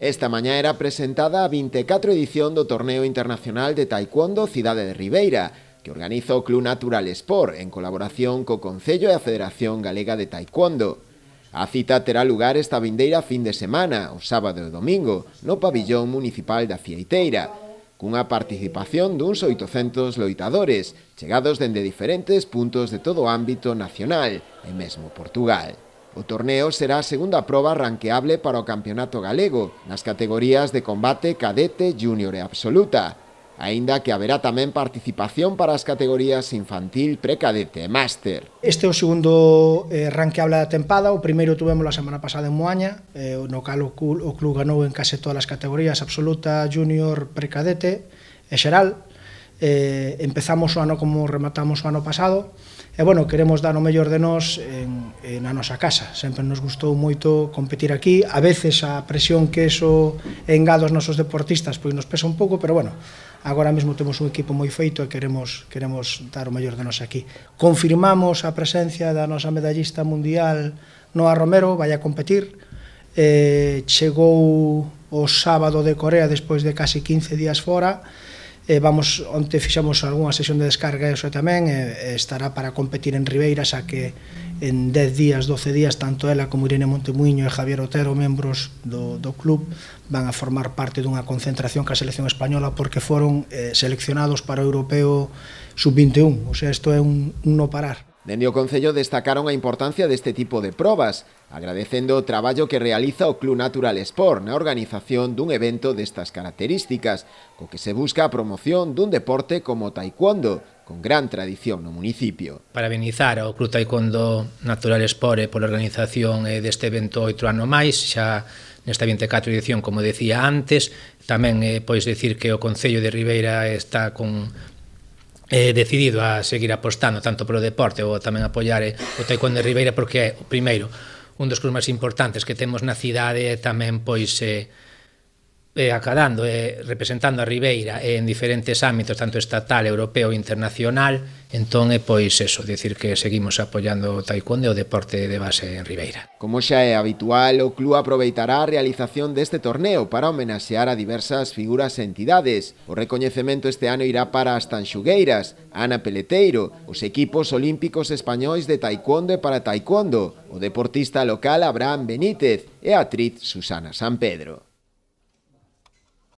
Esta mañá era presentada a 24 edición do Torneo Internacional de Taekwondo Cidade de Ribeira, que organiza o Club Natural Sport en colaboración co Concello e a Federación Galega de Taekwondo. A cita terá lugar esta vindeira fin de semana, o sábado e o domingo, no pabillón municipal da Ciaiteira, cunha participación duns 800 loitadores, chegados dende diferentes puntos de todo o ámbito nacional e mesmo Portugal. O torneo será a segunda proba ranqueable para o Campeonato Galego, nas categorías de combate cadete, júnior e absoluta, aínda que haberá tamén participación para as categorías infantil, precadete e máster. Este é o segundo eh, ranqueable da tempada, o primeiro tuvemos a semana pasada en Moaña, eh, no cal o, club, o club ganou en case todas as categorías, absoluta, junior, precadete e xeral, eh, empezamos o ano como rematamos o ano pasado, e bueno, queremos dar o mellor de nós en, en a nosa casa. Sempre nos gustou moito competir aquí, a veces a presión que eso engada aos nosos deportistas pois nos pesa un pouco, pero bueno, agora mesmo temos un equipo moi feito e queremos, queremos dar o mellor de nós aquí. Confirmamos a presencia da nosa medallista mundial Noa Romero, vai a competir, eh, chegou o sábado de Corea despois de casi 15 días fora, eh, vamos onte fixamos algunha sesión de descarga iso tamén eh, estará para competir en Ribeira xa que en 10 días, 12 días tanto ela como Irene Montemuiño e Javier Otero membros do, do club van a formar parte dunha concentración ca selección española porque foron eh, seleccionados para o europeo sub-21 o sea, isto é un, un no parar Dende o Concello destacaron a importancia deste tipo de probas, agradecendo o traballo que realiza o Club Natural Sport na organización dun evento destas características, co que se busca a promoción dun deporte como o taekwondo, con gran tradición no municipio. Parabenizar ao Club Taekwondo Natural Sport eh, pola organización eh, deste evento oito ano máis, xa nesta 24 edición, como decía antes. Tamén, eh, pois, decir que o Concello de Ribeira está con eh, decidido a seguir apostando tanto polo deporte ou tamén apoiar eh, o taekwondo de Ribeira porque é, o primeiro, un dos clubes máis importantes que temos na cidade e tamén pois eh, eh, acadando e eh, representando a Ribeira eh, en diferentes ámbitos, tanto estatal, europeo e internacional, entón é eh, pois eso, dicir que seguimos apoiando o taekwondo e o deporte de base en Ribeira. Como xa é habitual, o club aproveitará a realización deste torneo para homenaxear a diversas figuras e entidades. O recoñecemento este ano irá para as tanxugueiras, Ana Peleteiro, os equipos olímpicos españóis de taekwondo e para taekwondo, o deportista local Abraham Benítez e a atriz Susana San Pedro.